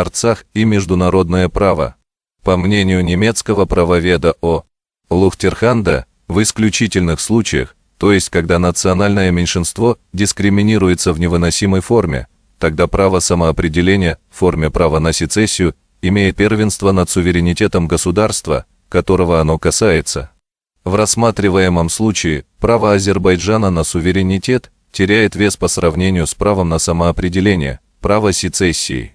Арцах и международное право. По мнению немецкого правоведа О. Лухтерханда, в исключительных случаях, то есть когда национальное меньшинство дискриминируется в невыносимой форме, тогда право самоопределения, в форме права на сецессию, имеет первенство над суверенитетом государства, которого оно касается. В рассматриваемом случае право Азербайджана на суверенитет теряет вес по сравнению с правом на самоопределение, право сецессии.